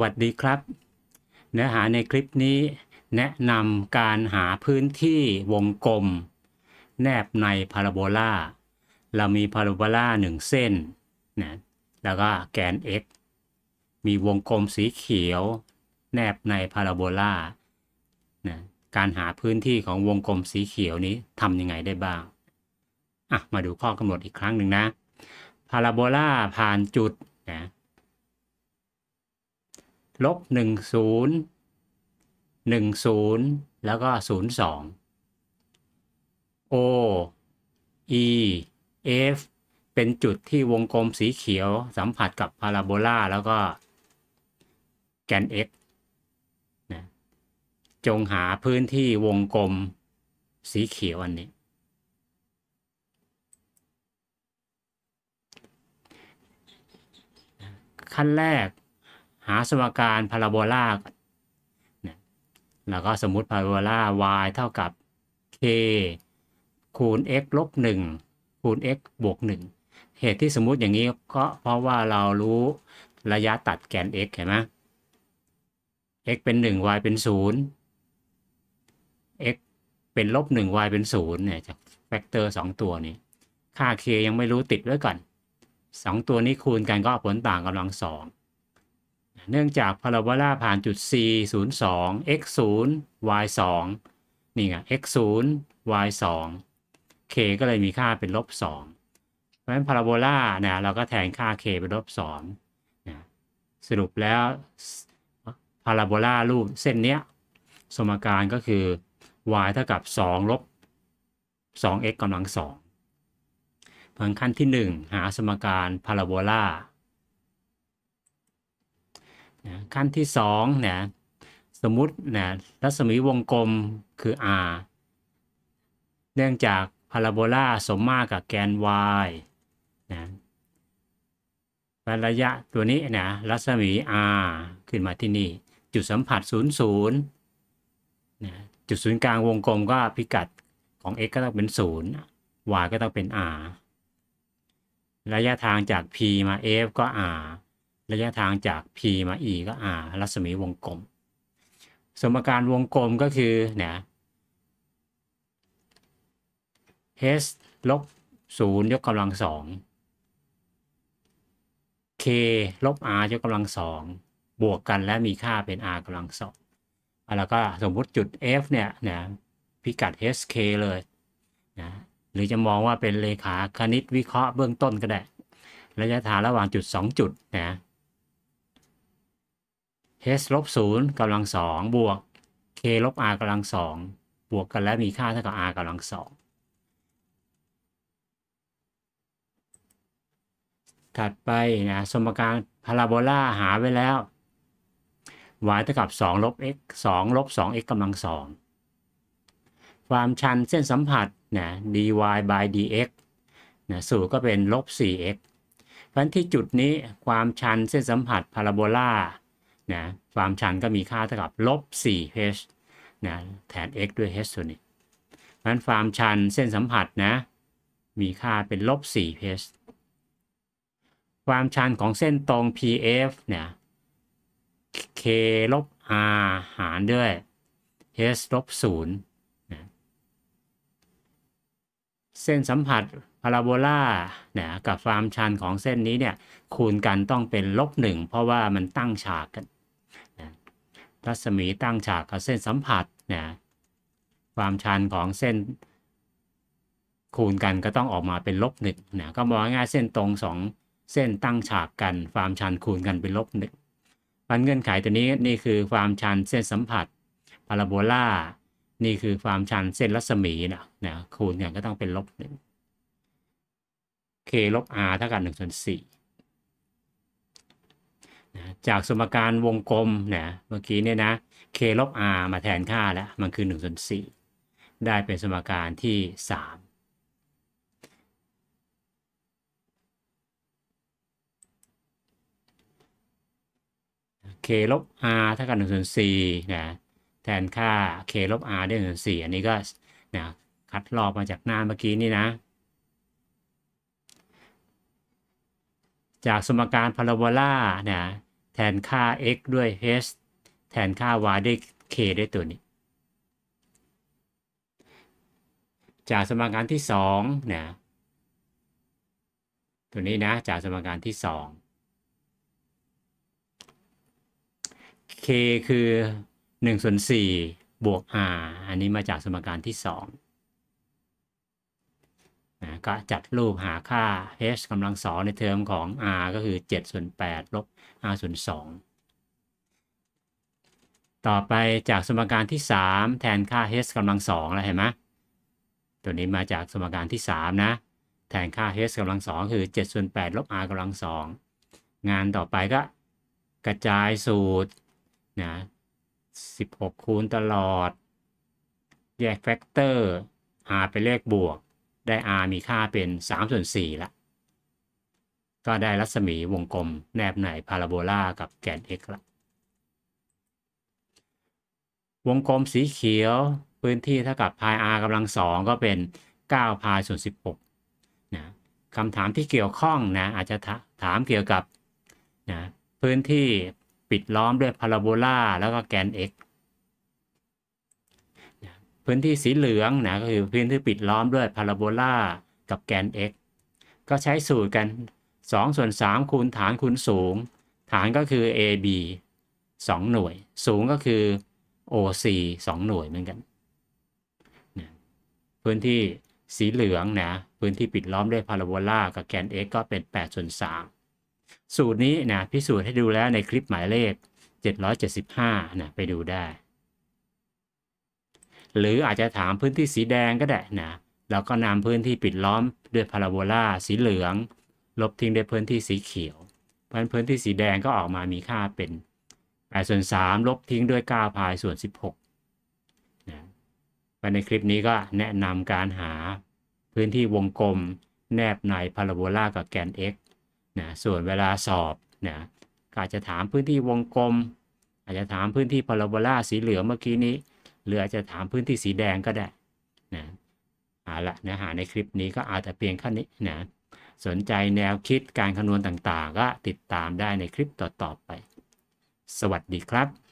วัสดีครับ เนื้อหาในคลิปนี้แนะนำการหาพื้นที่วงกลม แนบในพาราโบลาเรามีพาราโบลาหนึ่งเส้นนะแล้วก็แกน x มีวงกลมสีเขียว แนบในพาราโบลานะการหาพื้นที่ของวงกลมสีเขียวนี้ทำยังไงได้บ้างมาดูข้อกำหนดอีกครั้งหนึ่งนะพาราโบลาผ่านจุดนะลบหนึ่งศูนย์หนึ่งศูนย์แล้วก็ศูนย์สอง O E F เป็นจุดที่วงกลมสีเขียวสัมผัสกับพาราโบลาแล้วก็แกน x นะจงหาพื้นที่วงกลมสีเขียวอันนี้ ขั้นแรกหาสมการพาราโบลานะแล้วก็สมมุติพาราโบลา y เท่ากับ k คูณ x ลบ 1 คูณ x บวก1 เหตุที่สมมุติอย่างนี้ก็เพราะว่าเรารู้ระยะตัดแกน x เห็นไหม x เป็น 1 y เป็น 0 x เป็นลบ 1 y เป็น0เนี่ยจากแฟกเตอร์ 2 ตัวนี้ ค่า k ยังไม่รู้ติดไว้ก่อน 2 ตัวนี้คูณกันก็ผลต่างกำลัง 2เนื่องจากพาราโบลาผ่านจุด c 0 2 x 0 y 2 นี่ไง x 0 y 2 k ก็เลยมีค่าเป็นลบ 2 เพราะฉะนั้นพาราโบลา เนี่ย เราก็แทนค่า k เป็นลบ 2 สรุปแล้วพาราโบลารูปเส้นเนี้ย สมการก็คือ y เท่ากับ 2 ลบ 2x กำลัง2เขั้นที่ 1 หาสมการพาราโบลานะขั้นที่2นะสมมตินะรัศมีวงกลมคือ r เนื่องจากพาราโบลาสมมากับแกน y นะระยะตัวนี้นะรัศมี r ขึ้นมาที่นี่ จุดสัมผัส0 0นะจุดศูนย์กลางวงกลมก็พิกัดของ x ก็ต้องเป็น 0 y ก็ต้องเป็น r ระยะทางจาก p มา f ก็ r ระยะทางจาก P มา E ก็ R รัศมีวงกลม สมการวงกลมก็คือ เนี่ย h ลบศูนย์ยกกำลังสอง k ลบ r ยกกำลังสอง บวกกันและมีค่าเป็น r กำลังสองแล้วก็สมมุติจุด f เนี่ยนะพิกัด hk เลยนะหรือจะมองว่าเป็นเลขาคณิตวิเคราะห์เบื้องต้นก็ได้ ระยะทางระหว่างจุด 2 จุดนะ h ลบศูนย์กำลังสองบวก k ลบ r กำลังสองบวกกันแล้วมีค่าเท่ากับ r กำลังสองถัดไปนะสมการพาราโบลาหาไว้แล้ว y เท่ากับ2ลบ x 2ลบ 2x กำลังสองความชันเส้นสัมผัสนะ dy by dx นะสูตรก็เป็นลบ 4x เพราะที่จุดนี้ความชันเส้นสัมผัสพาราโบลานะความชันก็มีค่าเท่ากับ ลบ 4h นะแทน x ด้วย h ส่วนนี้นั้นความชันเส้นสัมผัสนะ มีค่าเป็น ลบ 4h ความชันของเส้นตรง PF เนี่ย k ลบ r หารด้วย h ลบ0นะเส้นสัมผัสพาราโบลาเนี่ยกับความชันของเส้นนี้เนี่ย คูณกันต้องเป็น ลบ1 เพราะว่ามันตั้งฉากกันรัศมีตั้งฉากกับเส้นสัมผัสเนี่ยความชันของเส้น คูณกันก็ต้องออกมาเป็นลบหนึ่งนะก็มองง่ายเส้นตรงสองเส้นตั้งฉากกัน ความชันคูณกันเป็นลบหนึ่งพันเงื่อนไขตัวนี้นี่คือความชันเส้นสัมผัสพาราโบลานี่คือความชันเส้นรัศมีนะนะคูณกันก็ต้องเป็นลบหนึ่ง k ลบ r เท่ากับ1ส่วน4นะจากสมการวงกลมเนะเมื่อกี้เนี่ยนะ k ลบ r มาแทนค่าแล้ว มันคือ1ส่วน4ได้เป็นสมการที่ 3 k ลบ r เท่ากับ1ส่วน4นะแทนค่า k ลบ r ได้1ส่วน4อันนี้ก็นะคัดลอกมาจากหน้าเมื่อกี้นี่นะจากสมการพาราโบลาเนี่ยแทนค่า x ด้วย h แทนค่า y ด้วย k ด้วยตัวนี้ จากสมการที่2เนี่ยตัวนี้นะจากสมการที่ 2 k คือ1ส่วน4บวก r อันนี้มาจากสมการที่ 2นะก็จัดรูปหาค่า h กำลังสองในเทอมของ r ก็คือ7ส่วน8ลบ r ส่วน2ต่อไปจากสมการที่ 3 แทนค่า h กำลังสองแล้วเห็นไหม ตัวนี้มาจากสมการที่3นะ แทนค่า h กำลังสองคือ7ส่วน8ลบ r กำลังสอง งานต่อไปก็กระจายสูตรนะ16 คูณตลอด แยกแฟกเตอร์ r เป็นเลขบวกได้ r มีค่าเป็น 3 ส่วน4ละก็ได้รัศมีวงกลมแนบในพาราโบลากับแกน x ละวงกลมสีเขียวพื้นที่เท่ากับ pi r กำลังสองก็เป็น9 pi ส่วน 16นะคำถามที่เกี่ยวข้องนะอาจจะถามเกี่ยวกับนะพื้นที่ปิดล้อมด้วยพาราโบลาแล้วก็แกน x พื้นที่สีเหลืองนะก็คือพื้นที่ปิดล้อมด้วยพาราโบลากับแกน x ก็ใช้สูตรกัน2ส่วน3คูณฐานคูณสูงฐานก็คือ ab 2หน่วย สูงก็คือ oc 2 หน่วยเหมือนกันนะพื้นที่สีเหลืองนะพื้นที่ปิดล้อมด้วยพาราโบลากับแกน x ก็เป็น8ส่วน3สูตรนี้นะพิสูจน์ให้ดูแล้วในคลิปหมายเลข775นะไปดูได้หรืออาจจะถามพื้นที่สีแดงก็ได้นะเราก็นำพื้นที่ปิดล้อมด้วยพาราโบลาสีเหลืองลบทิ้งด้วยพื้นที่สีเขียว เพราะพื้นที่สีแดงก็ออกมามีค่าเป็น8ส่วน 3 ลบทิ้งด้วย9พายส่วน 16 นะไปในคลิปนี้ก็แนะนำการหาพื้นที่วงกลมแนบในพาราโบลากับแกน x นะส่วนเวลาสอบนะอาจจะถามพื้นที่วงกลม อาจจะถามพื้นที่พาราโบลาสีเหลืองเมื่อกี้นี้หรืออาจจะถามพื้นที่สีแดงก็ได้นะเอาละเนื้อหาในคลิปนี้ก็อาจจะเพียงแค่นี้นะสนใจแนวคิดการคำนวณต่างๆ ก็ติดตามได้ในคลิปต่อๆไป สวัสดีครับ